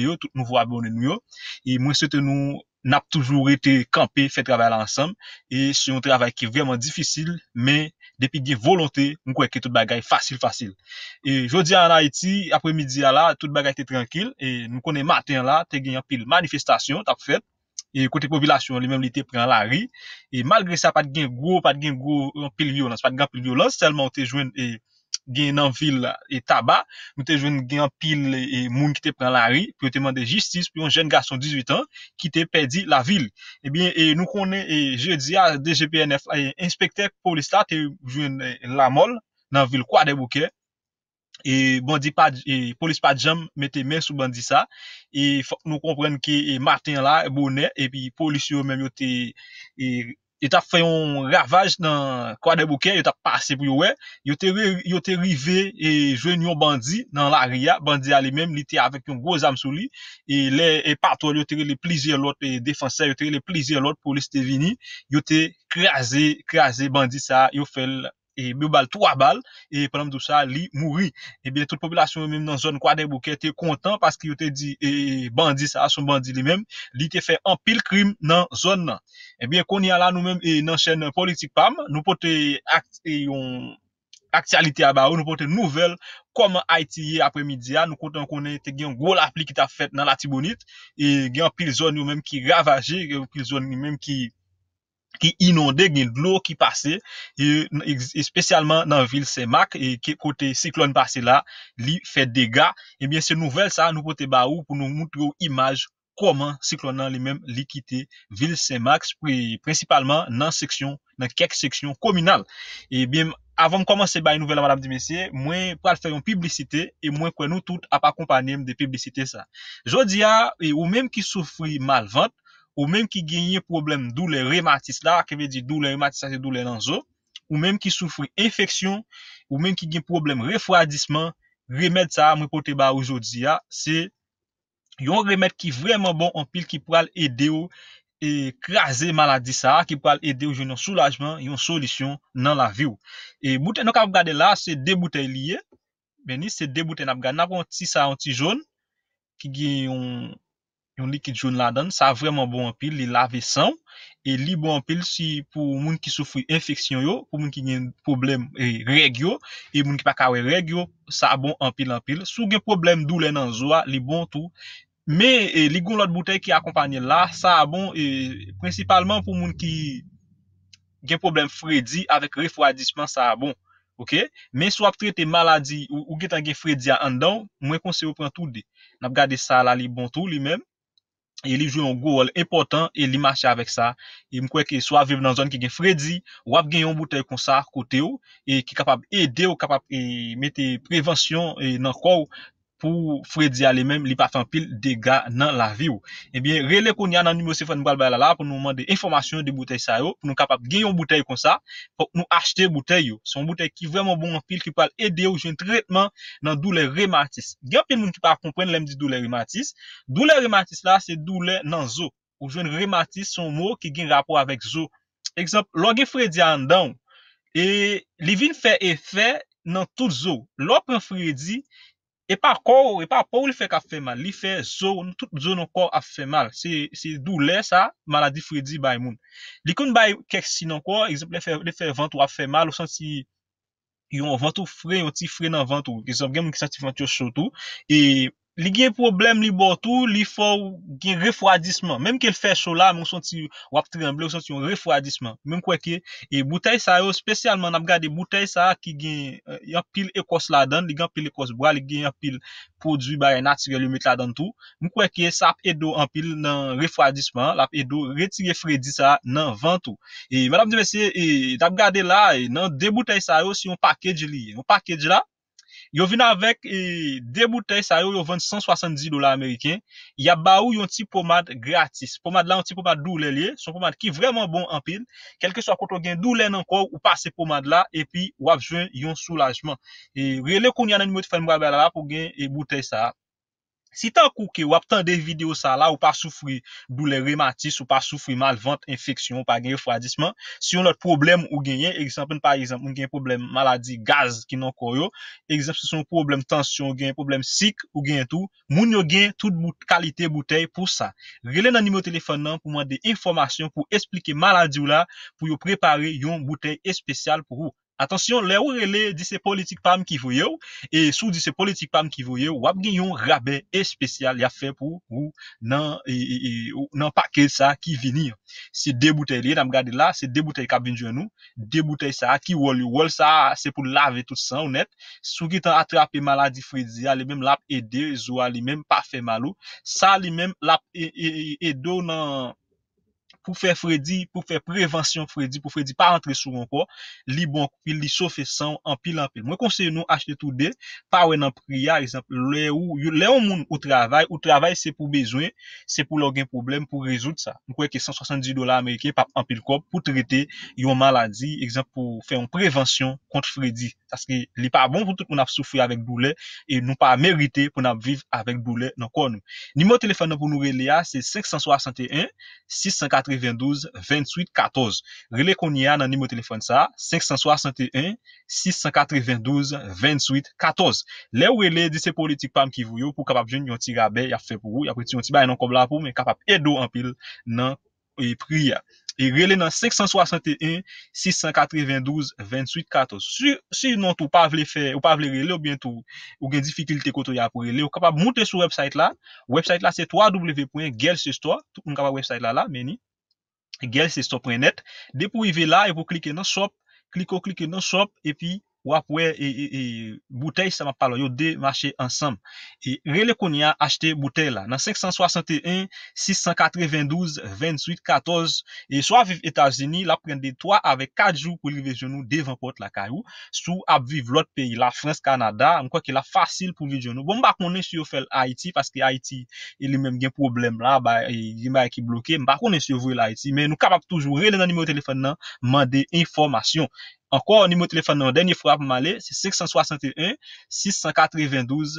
mwen se te nou nap toujou rete kampe, fe traval ansam, e si yon traval ki vreman difisil, men depi ge volote, mwen kweke tout bagay fasil fasil. E jodi an Haiti, apre midi ala, tout bagay te tranquil, e mwen kone matin la, te gen yon pil manifestasyon, tap fet, e kote popilasyon, li men li te pren la ri, e malgre sa pat gen gwo, pat gen gwo, yon pil violans, pat gen pil violans, gen nan vil e taba, mwen te jwen gen pil e, e moun ki te pran la ri, pi yon te mande jistis, pi yon jen gason 18 an ki te pedi la vil. Ebyen, eh nou konen, je di a, DGPNF, a yon inspektèr polista te jwen la mol, nan vil kwa de bouke, e polis pa djam me te men sou bandisa, e nou kompren ki Martin la e bonè, e pi polis yo men yo te... yo ta fè yon ravaj nan kwa de boukè, yo ta pase pou yo wè, yo te rive e jwen yon bandi nan la ria, bandi alè mèm, li te avèk yon goz am sou li, e, e patou, yo te rile plizye lòt, e defansè, yo te rile plizye lòt pou li ste vini, yo te krasè, krasè bandi sa, yo fè lè. e bi ou bal, 3 bal, e penam dousa li mouri. E bi, tout populasyon mèm nan zon kwa debouke te kontan, paski yo te di, e bandi sa, ason bandi li mèm, li te fe an pil krim nan zon nan. E bi, kon ya la nou mèm e nan chen politik pam, nou pote aktialite e abarou, nou pote nouvel, koman haiti ye apre midi ya, nou kontan konen te gen gwo la pli ki ta fet nan la tibonit, e gen pil zon yo mèm ki ravaje, gen pil zon yo mèm ki ki inonde gen lor ki pase, e, espesyalman nan vil semak, e, ki kote siklon pase la, li fe dega, ebyen se nouvel sa nou pote ba ou pou nou moutrou imaj koman siklon nan li men likite vil semak, principalmente nan seksyon, nan kek seksyon kominal. Ebyen avon koman se bay nouvel la madame di mesye, mwen pral fayon piblicite, e mwen kwen nou tout ap akompanyem de piblicite sa. Jodi ya, e, ou menm ki soufri malvante, Ou menm ki genye problem doule rematis la, ke ve di doule rematis la se doule lan zo. Ou menm ki soufri infeksyon, ou menm ki genye problem refwadisman, remed sa, mwen pote ba oujodzi ya. Se yon remed ki vreman bon an pil ki pral ede ou, e krasi maladi sa, ki pral ede ou jenye soulajman, yon solisyon nan la vi ou. E bouten nou ka ap gade la, se debouten liye, beni se debouten ap gade, napon ti sa an ti joun, ki genye yon... Bon bon moun likid joun la dan, sa vreman bon anpil, li lave san, e li bon anpil si pou moun ki soufri infeksyon yo, pou moun ki gen problem regyo, e moun ki pa kawe regyo, sa bon anpil anpil. Sou gen problem dou len anzwa, li bon tou, me li goun lot boutei ki akompanyen la, sa bon, e principalman pou moun ki gen problem fredi, avek refwadisman, sa bon, ok, men sou ap trete maladi ou getan gen fredi an dan, mwen konseyo pran tou de, nap gade sa la li bon tou li men, e li jou yon goal impotant, e li mache avek sa, e mkweke swa vive nan zon ki gen Fredzi, wap gen yon boutel kon sa akote ou, e ki kapab ede ou, kapab mete prevensyon nan kou, pou fredi ale men li pa fan pil dega nan la vi ou. Ebyen, rele kon yan nan nume osefan mbal balala pou nou mande informasyon de boutei sa yo, pou nou kapap gen yon boutei kon sa, pou nou achete boutei yo. Son boutei ki vreman bon an pil ki pal ede ou jen tritman nan doule rematis. Gen pil moun ki pal kompren lèm di doule rematis. Doule rematis la, se doule nan zo. Ou jen rematis son mou ki gen rapor avek zo. Eksemp, lò gen fredi andan, e li vin fè e fè nan tout zo. Lò pen fredi, E pa kou, e pa pou li fek a fe mal. Li fe zon, tout zon an kou a fe mal. Se dou le sa, maladi fredi bay moun. Li kon bay keksin an kou, ekseple, li fe vantou a fe mal, ou santi yon vantou fre, yon ti fre nan vantou. Ekseple, gen moun ki santi vantou sotou. E... Li gen problem li bo tou, li fo gen refwadisman. Mem ke l fè chou la, moun santi wap tremble, moun santi yon refwadisman. Mem kweke, e boutei sa yo, spesyalman ap gade boutei sa ki gen euh, yon pil ekos ladan, li gen pil ekos bra, li gen yon pil podzi bari natirel yon metadantou. Mem kweke, sap edo anpil nan refwadisman, lap edo retire fredi sa nan vantou. E moun e ap gade la, e nan de boutei sa yo, si yon pakej li, yon pakej la, Yo vina vek e, de bouteye sa yo, yo vende 170 dolar Ameriken. Ya ba ou yon ti pomade gratis. Pomade la yon ti pomade doule liye. Son pomade ki vreman bon an pil. Kelke swa kontro gen doule nan kou ou pa se pomade la. E pi wap jwen yon soulajman. E rele kon yon nan mwet fen mwabela la pou gen yon bouteye sa ya. Si tan kouke wap tan de video sa la ou pa soufri boulè rematis ou pa soufri malvante infeksyon ou pa genye fwadisman, si yon lot problem ou genyen, eksempen par exemple moun genye problem maladi gaz ki nan koryo, eksempen son problem tensyon ou genye problem sik ou genye tou, moun yo genye tout kalite butey pou sa. Rile nan nime ou telefon nan pou man de informasyon pou esplike maladi ou la pou yo prepare yon butey espesyal pou ou. Atansyon, le ourele di se politik pa m ki voye ou, e sou di se politik pa m ki voye ou, wap gen yon rabe espesyal ya fe pou e, e, e, nan paket sa ki vini. Se deboute li, nam gade la, se deboute kabin jounou, deboute sa ki wol, wol sa se pou lave tout sa ou net, sou ki tan atrape maladi fredzi, alimem lap ede, zwa alimem pa fe malou, sa alimem lap edo nan... pou fè fredi, pou fè prevensyon fredi, pou fredi pa rentre sou ron ko, li bon koupil, li so fè san, anpil anpil. Mwen konseye nou achete tout de, pa wè nan priya, lè ou, lè ou moun ou travay, ou travay se pou bezwen, se pou lò gen problem, pou rezout sa. Mwen kweke 170 dola Amerike, pap anpil kop, pou trite yon maladi, eksemp pou fè an prevensyon kont fredi. Taske li pa bon pou tout pou nan soufri avèk boule, e nou pa merite pou nan viv avèk boule nan konou. Nimo telefon nou pou nou relia, se 561-684 692-2814 rele konye a nan nimo telefon sa 561-692-2814 le ou rele dise politik pa mkivu yo pou kapap jen yon ti rabe ya fe pou ou yon ti ba yon kon bla pou men kapap edo an pil nan pri ya rele nan 561-692-2814 si non tou pa vle fe ou pa vle rele ou bientou ou gen difikilite koto ya pou rele ou kapap moute sou website la website la se www.girlshestore tou mwen kapap website la la meni gelsestop.net. Dès vous arrivez là, et vous cliquez dans shop, cliquez, cliquez dans shop, et puis Ou apwe e, e, e, butey seman palo yo demache ansam E rele konye a achte butey la Nan 561, 692, 28, 14 E so a viv Etasini la pren de 3 ave 4 jou pou li ve jounou devan pot la kayou Sou ap viv lot peyi la, Frans, Kanada Mwen kwa ki la fasil pou li jounou Bon mba konen si yo fel Haiti Paske Haiti e li menm gen problem la Ba yi mba e ki bloke Mba konen si yo vwe l'Haiti Men nou kapap toujou rele nan nime ou telefon nan Mande informasyon Ankon, ni mou telefon nan denye fwa pou male, se 561-694-2814.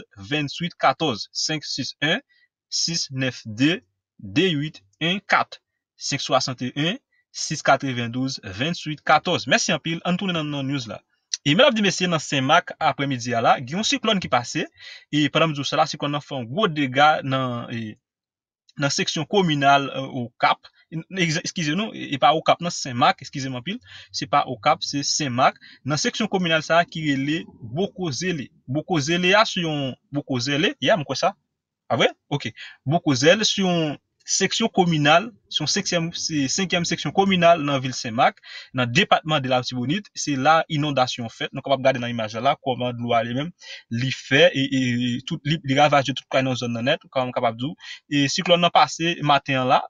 561-692-2814. 561-694-2814. Mese yon pil, an toune nan nouz la. E men ap di mese nan sen mak apre medya la, giyon si klon ki pase. E param zou sala, si kon nan fwen gwo dega nan seksyon komunal ou euh, kap. eskize nou, e pa Okap nan, se Senmak, eskize man pil, se pa Okap, se Senmak, nan seksyon kominal sa akirele, Bokozele, Bokozele as yon, Bokozele, ya mwen kwa sa? A vwe? Ok. Bokozele, se yon seksyon kominal, se yon seksyon, se senkyem seksyon kominal nan vil Senmak, nan Depatman de la Boutibonite, se la inondasyon fet, nan kapap gade nan imajala, kouman, lwa li men, li fe, li ravaje tout kwa yon zon nan net, kwa mwen kapap zou, e si klon nan pase, maten la,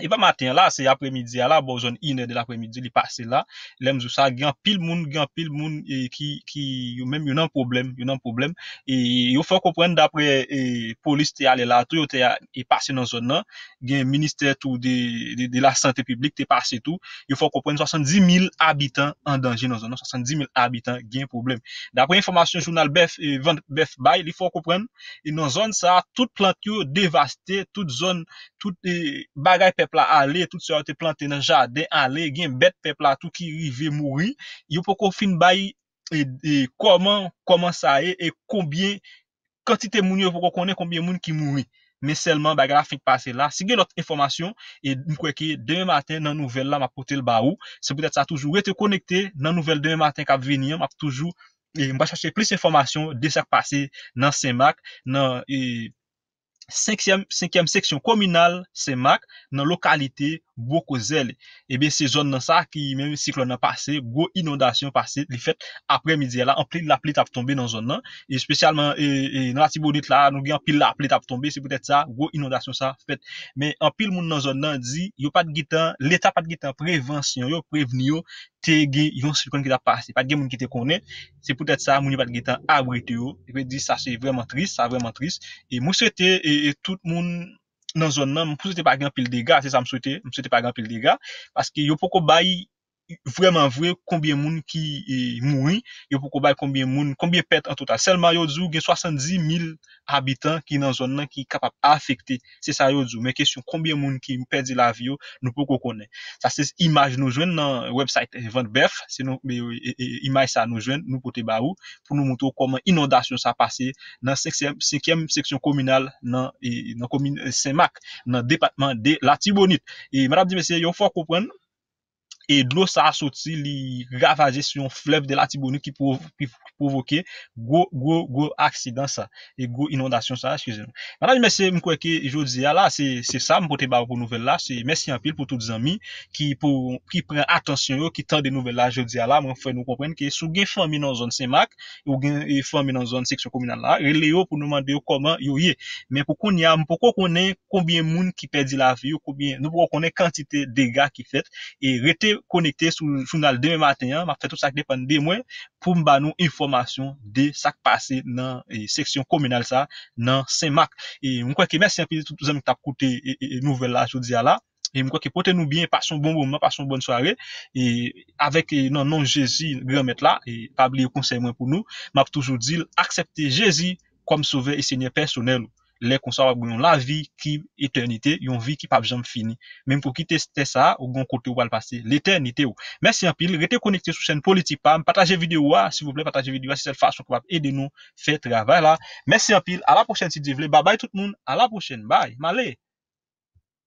eva matin la, se apremidya la, bo zon inè de l'apremidya li pase la, lem zou sa, gen pil moun, gen pil moun e, ki, ki, yo men, yo nan problem, yo nan problem, e yo fò kòpren dapre e, polis te ale la, tou yo te a, e pase nan zon nan, gen minister tou de, de la santé publik te pase tou, yo fò kòpren 70.000 abitan an danje nan zon nan, 70.000 abitan gen problem. Dapre informasyon jounal bef, e, vef bay, li fò kòpren, e nan zon sa tout plantiou devaste, tout zon, tout bagay pe pepla ale, tout se or te plante nan jade, ale, gen bet pepla tou ki rive mouri, yo pou kon fin bayi e, e koman, koman sa e, e kombien, kantite moun yo pou konen kombien moun ki mouri, men selman bagara fin pase la, si gen lote informasyon, e mkweke, denye maten nan nouvel la, ma pote l barou, se pwede sa toujou rete konekte, nan nouvel denye maten kap venye, ma pou toujou, e mba chache plis informasyon, desak pase nan semak, nan e 5e seksyon komunal semak nan lokalite Boko zel. Ebe se zon nan sa ki Meme siklon nan pase, go inondasyon Pase li fet apre midi ala Anpil la plit ap tombe nan zon nan E spesyalman, nan ati bonit la Nou gen anpil la plit ap tombe, se pwede sa Go inondasyon sa, fet. Men anpil moun nan zon nan Di, yo pat gitan, leta pat gitan Prevensyon, yo preveni yo Te ge yon siklon gita pase, pat ge moun Gite kone, se pwede sa moun yo pat gitan Abre te yo, se eh pwede di sa se vreman Tris, sa vreman tris, e mou sete E tout moun nan zon nan, mpw souwete pa gen pil dega, se sa mpw souwete, mpw souwete pa gen pil dega, paske yo poko bayi, Vreman vwe, konbyen moun ki e, mouni, yo pou koubay konbyen moun, konbyen pet an total. Selman yo dzu gen 70.000 habitan ki nan zon nan ki kapap afekte, se sa yo dzu. Men kesyon konbyen moun ki moun pedi la vyo, nou pou kou kone. Sa se imaj nou jwen nan website eventbef, se nou e, e, imaj sa nou jwen nou pote ba ou, pou nou moutou koman inodasyon sa pase nan 5e seksyon komunal nan komine Semak, nan departman de Latibonit. E madame di mesye, yo fwa kou pren nou? e dlo sa a soti li ravaje si yon flev de la tibouni ki provoke go, go, go aksidansa, e go inondasyon sa excusez nou. Manaj mwen se mkweke yo di ala, se sa mwen pote bar pou nouvel la se mwen se yon pil pou tout zami ki pren atensyon yo, ki tan de nouvel la yo di ala, mwen fwe nou kompren ki sou gen fwami nan zon semak ou gen fwami nan zon seksyon kominan la re le yo pou nouman de yo koman yo ye men pou konye, mwen pou konye konbyen moun ki pedi la vi, mwen pou konye kontite dega ki fet, e rete konekte sou jounal deme maten, ma fetou sak depan demwen, pou mba nou informasyon de sak pase nan seksyon kominal sa, nan semak. Mwen kwa ki mwen sempize toutou zanmik tap koute nouvel la joudia la, mwen kwa ki pote nou bien, pasyon bon bonman, pasyon bon soare, avek nan eh, non, non Jezi gromet la, pa bli yon konseymen pou nou, ma pou tou joudil aksepte Jezi kwa m souve yon senye personel ou. Bon la vi ki eternite yon vi ki pap jom fini menm pou ki te sa ou gon kote ou pal pase l'eternite ou mersi apil, rete konekte sou chen politipam pataje video wa, si vouple pataje video wa si sel fasyon pou pap ede nou mersi apil, alaproshen si di vle babay tout moun, alaproshen, bay